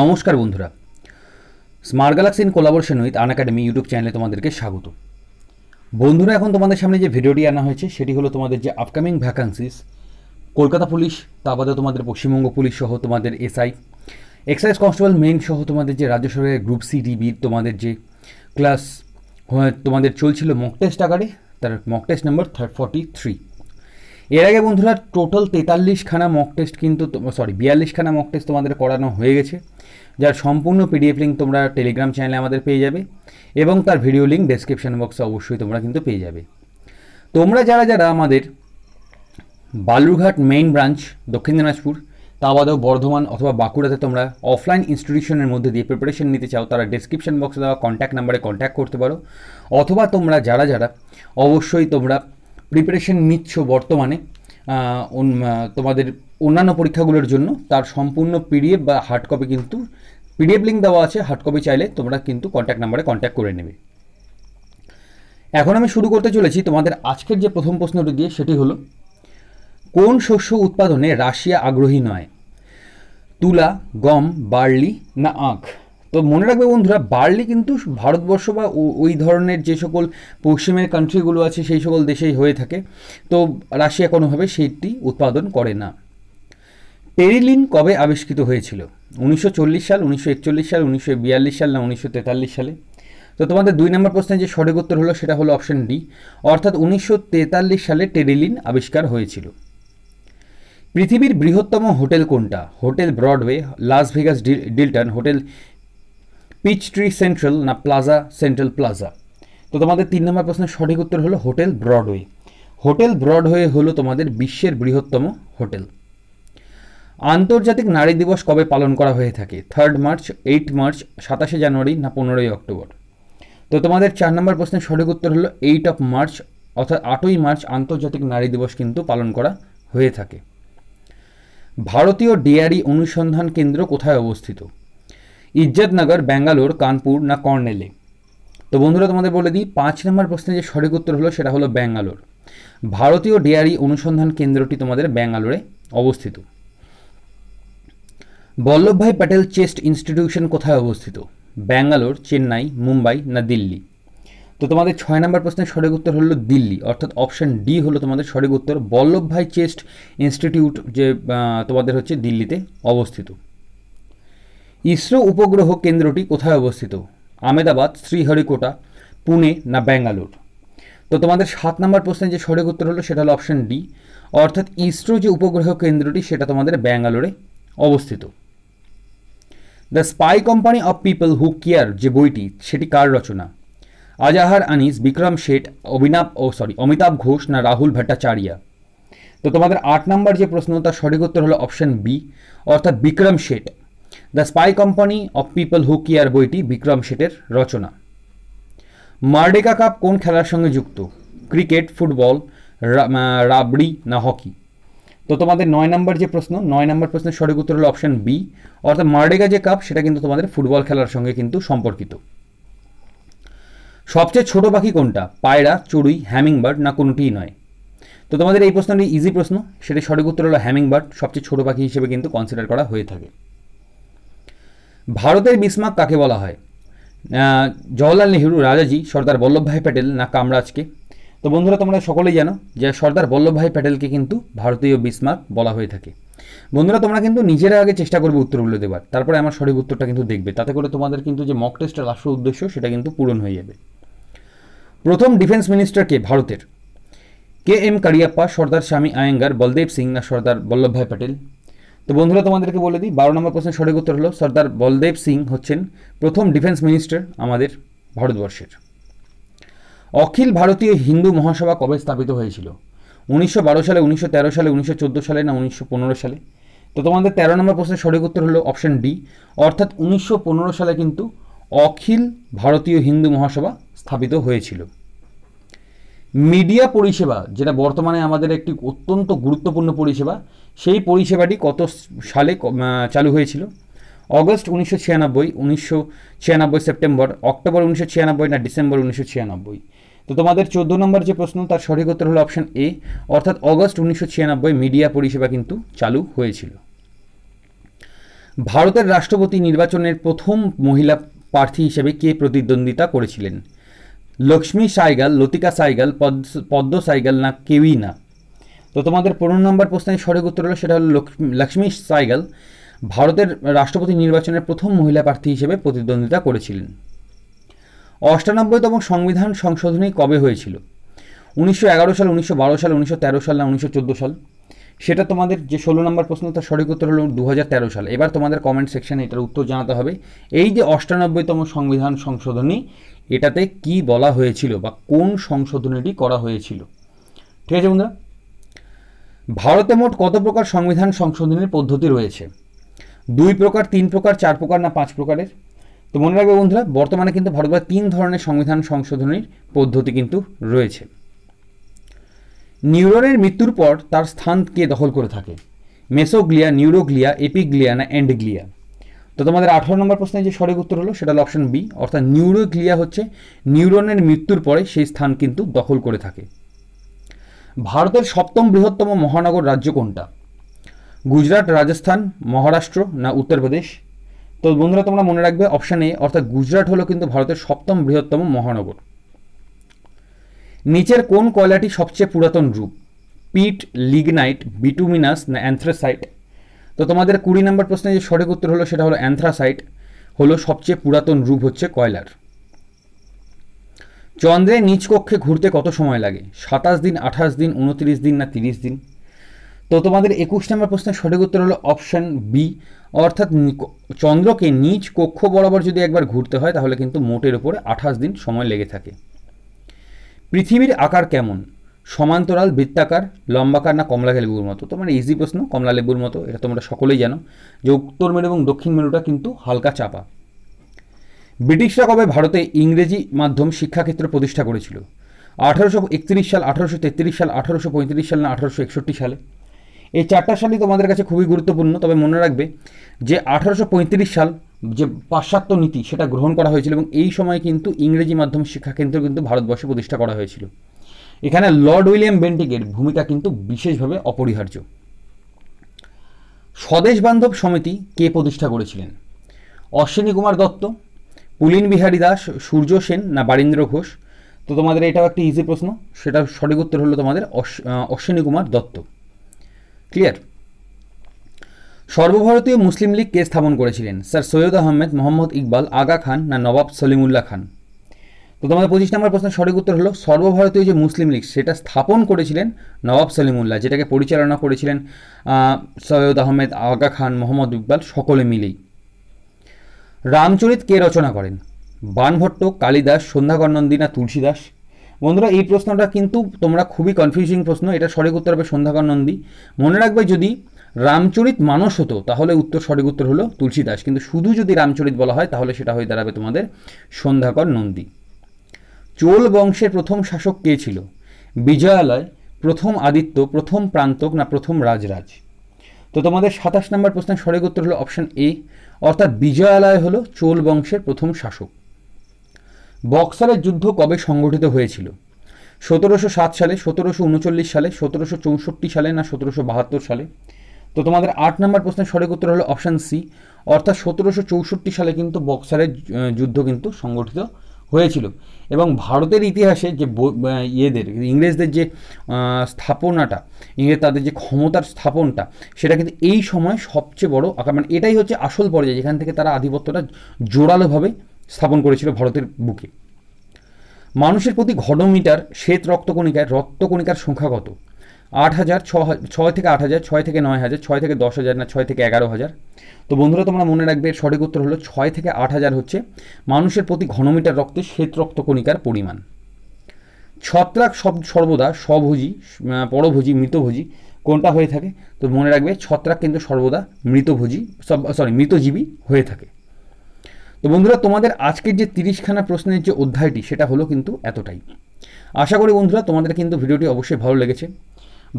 নমস্কার বন্ধুরা smart galaxy in collaboration with আন একাডেমি ইউটিউব চ্যানেলে তোমাদেরকে স্বাগত বন্ধুরা এখন তোমাদের সামনে যে ভিডিওটি আনা হয়েছে সেটি হলো তোমাদের যে আপকামিং ভ্যাকান্সিস কলকাতা পুলিশ তা বাদে তোমাদের পশ্চিমবঙ্গ পুলিশ সহ তোমাদের এসআই এক্সাইজ কনস্টেবল মেন সহ তোমাদের যে রাজ্য সরকারের গ্রুপ সি ডিবি তোমাদের যে ক্লাস হ্যাঁ, তোমাদের চলছিল মক টেস্ট আকারে তার mock test number third forty three এর আগে বন্ধুরা টোটাল তেতাল্লিশখানা মক টেস্ট কিন্তু সরি বিয়াল্লিশখানা মক টেস্ট তোমাদের করানো হয়ে গেছে যার সম্পূর্ণ পিডিএফ লিঙ্ক তোমরা টেলিগ্রাম চ্যানেলে আমাদের পেয়ে যাবে এবং তার ভিডিও লিঙ্ক ডেসক্রিপশান বক্সে অবশ্যই তোমরা কিন্তু পেয়ে যাবে তোমরা যারা যারা আমাদের বালুরঘাট মেইন ব্রাঞ্চ দক্ষিণ দিনাজপুর তা বাদেও বর্ধমান অথবা বাঁকুড়াতে তোমরা অফলাইন ইনস্টিটিউশনের মধ্যে দিয়ে প্রিপারেশন নিতে চাও তারা ডিসক্রিপশন বক্সে দেওয়া কন্ট্যাক্ট নাম্বারে কন্ট্যাক্ট করতে পারো অথবা তোমরা যারা যারা অবশ্যই তোমরা প্রিপারেশন নিচ্ছ বর্তমানে তোমাদের অন্যান্য পরীক্ষাগুলোর জন্য তার সম্পূর্ণ পিডিএফ বা হার্ড কপি কিন্তু পিডিএফ লিঙ্ক দেওয়া আছে হার্ড কপি চাইলে তোমরা কিন্তু কন্ট্যাক্ট নাম্বারে কন্ট্যাক্ট করে নেবে এখন আমি শুরু করতে চলেছি তোমাদের আজকের যে প্রথম প্রশ্নটি দিয়ে সেটি হলো কোন শস্য উৎপাদনে রাশিয়া আগ্রহী নয় তুলা গম বার্লি না আখ তো মনে রাখবে বন্ধুরা বার্লি কিন্তু ভারতবর্ষ বা ওই ধরনের যে সকল পশ্চিমের কান্ট্রিগুলো আছে সেই সকল দেশেই হয়ে থাকে তো রাশিয়া কোনোভাবে সেটি উৎপাদন করে না পেরিলিন কবে আবিষ্কৃত হয়েছিল উনিশশো সাল উনিশশো সাল উনিশশো সাল না উনিশশো সালে তো তোমাদের দুই নম্বর প্রশ্নের যে সঠিক উত্তর হলো সেটা হলো অপশন ডি অর্থাৎ উনিশশো সালে টেরিলিন আবিষ্কার হয়েছিল পৃথিবীর বৃহত্তম হোটেল কোনটা hotel Broadway Las Vegas Hilton hotel peach tree central না প্লাজা সেন্ট্রাল প্লাজা তো তোমাদের তিন নম্বর প্রশ্নের সঠিক উত্তর হলো হোটেল ব্রডওয়ে হোটেল ব্রডওয়ে হলো তোমাদের বিশ্বের বৃহত্তম হোটেল আন্তর্জাতিক নারী দিবস কবে পালন করা হয়ে থাকে থার্ড মার্চ এইট মার্চ সাতাশে জানুয়ারি না পনেরোই অক্টোবর তো তোমাদের চার নম্বর প্রশ্নের সঠিক উত্তর হলো এইট অফ মার্চ অর্থাৎ আটই মার্চ আন্তর্জাতিক নারী দিবস কিন্তু পালন করা হয়ে থাকে ভারতীয় ডেয়ারি অনুসন্ধান কেন্দ্র কোথায় অবস্থিত ইজ্জতনগর ব্যাঙ্গালোর কানপুর না কর্নেলে তো বন্ধুরা তোমাদের বলে দিই পাঁচ নম্বর প্রশ্নে যে সঠিক উত্তর হলো সেটা হলো ব্যাঙ্গালোর ভারতীয় ডেয়ারি অনুসন্ধান কেন্দ্রটি তোমাদের ব্যাঙ্গালোরে অবস্থিত বল্লভভাই প্যাটেল চেস্ট ইনস্টিটিউশন কোথায় অবস্থিত ব্যাঙ্গালোর চেন্নাই মুম্বাই না দিল্লি তো তোমাদের ছয় নম্বর প্রশ্নের সঠিক উত্তর হলো দিল্লি অর্থাৎ অপশান ডি হলো তোমাদের সঠিক উত্তর বল্লভভাই চেস্ট ইনস্টিটিউট যে তোমাদের হচ্ছে দিল্লিতে অবস্থিত ইসরো উপগ্রহ কেন্দ্রটি কোথায় অবস্থিত আমেদাবাদ শ্রীহরিকোটা পুনে না ব্যাঙ্গালোর তো তোমাদের সাত নম্বর প্রশ্নের যে সঠিক উত্তর হলো সেটা হলো অপশান ডি অর্থাৎ ইসরো যে উপগ্রহ কেন্দ্রটি সেটা তোমাদের ব্যাঙ্গালোরে অবস্থিত the spy company of people who care যে বইটি সেটি কার রচনা আজাহার আনিস বিক্রম শেঠ অভিনাভ ও সরি অমিতাভ ঘোষ না রাহুল ভট্টাচার্যা তো তোমাদের আট নম্বর যে প্রশ্ন তার সঠিক উত্তর হলো অপশান বি অর্থাৎ Vikram Seth the spy company of people who care বইটি বিক্রম শেটের রচনা মার্ডেকা কাপ কোন খেলার সঙ্গে যুক্ত ক্রিকেট ফুটবল রাবড়ি না হকি তো তোমাদের নয় নম্বর যে প্রশ্ন নয় নম্বর প্রশ্নের সঠিক উত্তর হলো অপশান বি অর্থাৎ মার্ডেগা যে কাপ সেটা কিন্তু তোমাদের ফুটবল খেলার সঙ্গে কিন্তু সম্পর্কিত সবচেয়ে ছোট পাখি কোনটা পায়রা চড়ুই হ্যামিংবার্ড না কোনোটিই নয় তো তোমাদের এই প্রশ্নটি ইজি প্রশ্ন সেটা সঠিক উত্তর হলো হ্যামিংবার্ড সবচেয়ে ছোট পাখি হিসেবে কিন্তু কনসিডার করা হয়ে থাকে ভারতের বিসমার্ক কাকে বলা হয় জওয়াহরলাল নেহরু রাজাজি সর্দার বল্লভভাই প্যাটেল না কামরাজকে তো বন্ধুরা তোমরা সকলেই জানো যে সর্দার বল্লভভাই প্যাটেলকে কিন্তু ভারতীয় বিসমার্ক বলা হয়ে থাকে বন্ধুরা তোমরা কিন্তু নিজেরা আগে চেষ্টা করবে উত্তরগুলো দেবার তারপরে আমার সঠিক উত্তরটা কিন্তু দেখবে তাতে করে তোমাদের কিন্তু যে মক টেস্টের আসল উদ্দেশ্য সেটা কিন্তু পূরণ হয়ে যাবে প্রথম ডিফেন্স মিনিস্টার কে ভারতের কে এম কারিয়াপ্পা সর্দার স্বামী আয়েঙ্গার বলদেব সিং না সর্দার বল্লভভাই প্যাটেল তো বন্ধুরা তোমাদেরকে বলে দিই বারো নম্বর প্রশ্নের সঠিক উত্তর হলো সর্দার বলদেব সিং হচ্ছেন প্রথম ডিফেন্স মিনিস্টার আমাদের ভারতবর্ষের অখিল ভারতীয় হিন্দু মহাসভা কবে স্থাপিত হয়েছিল উনিশশো সালে উনিশশো সালে উনিশশো সালে না উনিশশো সালে তো তোমাদের তেরো নম্বর প্রশ্নের সঠিক উত্তর হলো অপশন ডি অর্থাৎ উনিশশো সালে কিন্তু অখিল ভারতীয় হিন্দু মহাসভা স্থাপিত হয়েছিল মিডিয়া পরিষেবা যেটা বর্তমানে আমাদের একটি অত্যন্ত গুরুত্বপূর্ণ পরিষেবা সেই পরিষেবাটি কত সালে চালু হয়েছিল অগস্ট উনিশশো ছিয়ানব্বই উনিশশো ছিয়ানব্বই সেপ্টেম্বর অক্টোবর উনিশশো ছিয়ানব্বই না ডিসেম্বর উনিশশো ছিয়ানব্বই তো তোমাদের চোদ্দ নম্বর যে প্রশ্ন তার সঠিক উত্তর হলো অপশন এ অর্থাৎ অগস্ট উনিশশো ছিয়ানব্বই মিডিয়া পরিষেবা কিন্তু চালু হয়েছিল ভারতের রাষ্ট্রপতি নির্বাচনের প্রথম মহিলা প্রার্থী হিসেবে কে প্রতিদ্বন্দ্বিতা করেছিলেন লক্ষ্মী সাইগাল লতিকা সাইগাল পদ্ম পদ্ম সাইগাল না কেউই না তো তোমাদের পনেরো নম্বর প্রশ্নের সঠিক উত্তর হলো সেটা হলো লক্ষ্মী সাইগাল ভারতের রাষ্ট্রপতি নির্বাচনের প্রথম মহিলা প্রার্থী হিসেবে প্রতিদ্বন্দ্বিতা করেছিলেন অষ্টানব্বইতম সংবিধান সংশোধনী কবে হয়েছিল উনিশশো এগারো সাল উনিশশো সাল উনিশশো সাল না উনিশশো চোদ্দো সাল সেটা তোমাদের যে ষোলো নম্বর প্রশ্ন তার সঠিক উত্তর হলো দু সালে এবার তোমাদের কমেন্ট সেকশানে এটার উত্তর জানাতে হবে এই যে অষ্টানব্বইতম সংবিধান সংশোধনী এটাতে কি বলা হয়েছিল বা কোন সংশোধনীটি করা হয়েছিল ঠিক আছে বন্ধুরা ভারতে মোট কত প্রকার সংবিধান সংশোধনের পদ্ধতি রয়েছে দুই প্রকার তিন প্রকার চার প্রকার না পাঁচ প্রকারের তো মনে রাখবে বন্ধুরা বর্তমানে কিন্তু ভারতবর্ষে তিন ধরনের সংবিধান সংশোধনীর পদ্ধতি কিন্তু রয়েছে নিউরনের মৃত্যুর পর তার স্থান কে দখল করে থাকে মেসোগ্লিয়া নিউরোগ্লিয়া এপিগ্লিয়া না এন্ডগ্লিয়া তো তোমাদের আঠারো নম্বর প্রশ্নে যে সঠিক উত্তর হলো সেটা হলো অপশন বি অর্থাৎ নিউরোগ্লিয়া হচ্ছে নিউরনের মৃত্যুর পরে সেই স্থান কিন্তু দখল করে থাকে ভারতের সপ্তম বৃহত্তম মহানগর রাজ্য কোনটা গুজরাট রাজস্থান মহারাষ্ট্র না উত্তরপ্রদেশ তো বন্ধুরা তোমরা মনে রাখবে অপশান এ অর্থাৎ গুজরাট হলো কিন্তু ভারতের সপ্তম বৃহত্তম মহানগর নিচের কোন কয়লাটি সবচেয়ে পুরাতন রূপ পিট লিগনাইট বিটুমিনাস না অ্যান্থ্রাসাইট তো তোমাদের কুড়ি নম্বর প্রশ্নে যে সঠিক উত্তর হলো সেটা হলো অ্যান্থ্রাসাইট হলো সবচেয়ে পুরাতন রূপ হচ্ছে কয়লার চন্দ্রের নিচ কক্ষে ঘুরতে কত সময় লাগে সাতাশ দিন আঠাশ দিন উনত্রিশ দিন না তিরিশ দিন তো তোমাদের একুশ নম্বর প্রশ্নের সঠিক উত্তর হলো অপশান বি অর্থাৎ চন্দ্রকে নিচ কক্ষ বরাবর যদি একবার ঘুরতে হয় তাহলে কিন্তু মোটের ওপরে আঠাশ দিন সময় লেগে থাকে পৃথিবীর আকার কেমন সমান্তরাল বৃত্তাকার লম্বাকার না কমলা লেবুর মতো তো মানে ইজি প্রশ্ন কমলা লেবুর মতো এটা তোমরা সকলেই জানো যে উত্তর মেরু এবং দক্ষিণ মেরুটা কিন্তু হালকা চাপা ব্রিটিশরা কবে ভারতে ইংরেজি মাধ্যম শিক্ষাক্ষেত্র প্রতিষ্ঠা করেছিল আঠারোশো একত্রিশ সাল আঠারোশো তেত্রিশ সাল আঠারোশো পঁয়ত্রিশ সাল না আঠারোশো একষট্টি সালে এই চারটা সালই তোমাদের কাছে খুবই গুরুত্বপূর্ণ তবে মনে রাখবে যে আঠারোশো পঁয়ত্রিশ সাল যে পাশ্চাত্য নীতি সেটা গ্রহণ করা হয়েছিল এবং এই সময় কিন্তু ইংরেজি মাধ্যম শিক্ষাকেন্দ্র কিন্তু ভারতবর্ষে প্রতিষ্ঠা করা হয়েছিল এখানে লর্ড উইলিয়াম বেন্টিকের ভূমিকা কিন্তু বিশেষভাবে অপরিহার্য স্বদেশ বান্ধব সমিতি কে প্রতিষ্ঠা করেছিলেন অশ্বিনী কুমার দত্ত পুলিন বিহারী দাস সূর্য সেন না বারীন্দ্র ঘোষ তো তোমাদের এটাও একটা ইজি প্রশ্ন সেটা সঠিক উত্তর হলো তোমাদের অশ্বিনী কুমার দত্ত ক্লিয়ার সর্বভারতীয় মুসলিম লীগ কে স্থাপন করেছিলেন স্যার সৈয়দ আহমেদ মোহাম্মদ ইকবাল আগা খান না নবাব সলিমুল্লাহ খান তো তোমাদের পঁচিশ নম্বর প্রশ্নের সঠিক উত্তর হলো সর্বভারতীয় যে মুসলিম লীগ সেটা স্থাপন করেছিলেন নবাব সলিমুল্লাহ যেটাকে পরিচালনা করেছিলেন সৈয়দ আহমেদ আগা খান মোহাম্মদ ইকবাল সকলে মিলেই রামচরিত কে রচনা করেন বানভট্ট কালিদাস সন্ধ্যাকর নন্দী না তুলসীদাস বন্ধুরা এই প্রশ্নটা কিন্তু তোমরা খুবই কনফিউজিং প্রশ্ন এটা সঠিক উত্তর হবে সন্ধ্যাকর্ণন্দী নন্দী মনে রাখবে যদি রামচরিত মানস হতো তাহলে উত্তর সঠিক উত্তর হলো তুলসীদাস কিন্তু শুধু যদি রামচরিত বলা হয় তাহলে সেটা হয়ে দাঁড়াবে তোমাদের সন্ধ্যাকর নন্দী চোল বংশের প্রথম শাসক কে ছিল বিজয়ালয় প্রথম আদিত্য প্রথম প্রান্তক না প্রথম রাজরাজ তো তোমাদের সাতাশ নম্বর প্রশ্নের সঠিক উত্তর হলো অপশান এ অর্থাৎ বিজয়ালয় হলো চোল বংশের প্রথম শাসক বক্সারের যুদ্ধ কবে সংগঠিত হয়েছিল সতেরোশো সাত সালে সতেরোশো উনচল্লিশ সালে সতেরোশো চৌষট্টি সালে না সতেরোশো বাহাত্তর সালে তো তোমাদের আট নম্বর প্রশ্নের সঠিক উত্তর হলো অপশান সি অর্থাৎ সতেরোশো চৌষট্টি সালে কিন্তু বক্সারের যুদ্ধ কিন্তু সংগঠিত হয়েছিল এবং ভারতের ইতিহাসে যে ইয়েদের ইংরেজদের যে স্থাপনাটা ইংরেজ তাদের যে ক্ষমতার স্থাপনটা সেটা কিন্তু এই সময় সবচেয়ে বড় আকার মানে এটাই হচ্ছে আসল পর্যায়ে যেখান থেকে তারা আধিপত্যটা জোরালোভাবে স্থাপন করেছিল ভারতের বুকে মানুষের প্রতি ঘনমিটার শ্বেত রক্তকণিকায় রক্তকণিকার সংখ্যা কত আট হাজার ছ ছয় থেকে আট হাজার ছয় থেকে নয় হাজার ছয় থেকে দশ হাজার না ছয় থেকে এগারো হাজার তো বন্ধুরা তোমরা মনে রাখবে সঠিক উত্তর হলো ছয় থেকে আট হাজার হচ্ছে মানুষের প্রতি ঘনমিটার রক্তে শ্বেত রক্তকণিকার পরিমাণ ছত্রাক সব সর্বদা স্বভোজী পরভোজী মৃতভোজী কোনটা হয়ে থাকে তো মনে রাখবে ছত্রাক কিন্তু সর্বদা মৃতভোজী সব সরি মৃতজীবী হয়ে থাকে তো বন্ধুরা তোমাদের আজকের যে তিরিশখানা প্রশ্নের যে অধ্যায়টি সেটা হলো কিন্তু এতটাই আশা করি বন্ধুরা তোমাদের কিন্তু ভিডিওটি অবশ্যই ভালো লেগেছে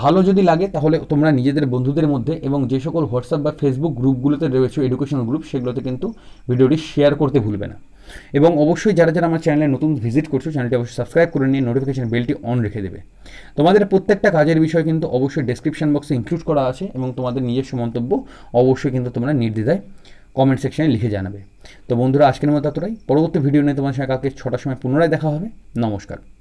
ভালো যদি লাগে তাহলে তোমরা নিজেদের বন্ধুদের মধ্যে এবং যে সকল হোয়াটসঅ্যাপ বা ফেসবুক গ্রুপগুলোতে রয়েছে এডুকেশনাল গ্রুপ সেগুলোতে কিন্তু ভিডিওটি শেয়ার করতে ভুলবে না এবং অবশ্যই যারা যারা আমার চ্যানেলে নতুন ভিজিট করছো চ্যানেলটি অবশ্যই সাবস্ক্রাইব করে নিয়ে নোটিফিকেশন বেলটি অন রেখে দেবে তোমাদের প্রত্যেকটা কাজের বিষয় কিন্তু অবশ্যই ডেসক্রিপশন বক্সে ইনক্লুড করা আছে এবং তোমাদের নিজস্ব মন্তব্য অবশ্যই কিন্তু তোমরা নির্দ্বিধায় কমেন্ট সেকশনে লিখে জানাবে তো বন্ধুরা আজকের মতো এতটাই পরবর্তী ভিডিও নিয়ে তোমার সঙ্গে কাউকে ছটার সময় পুনরায় দেখা হবে নমস্কার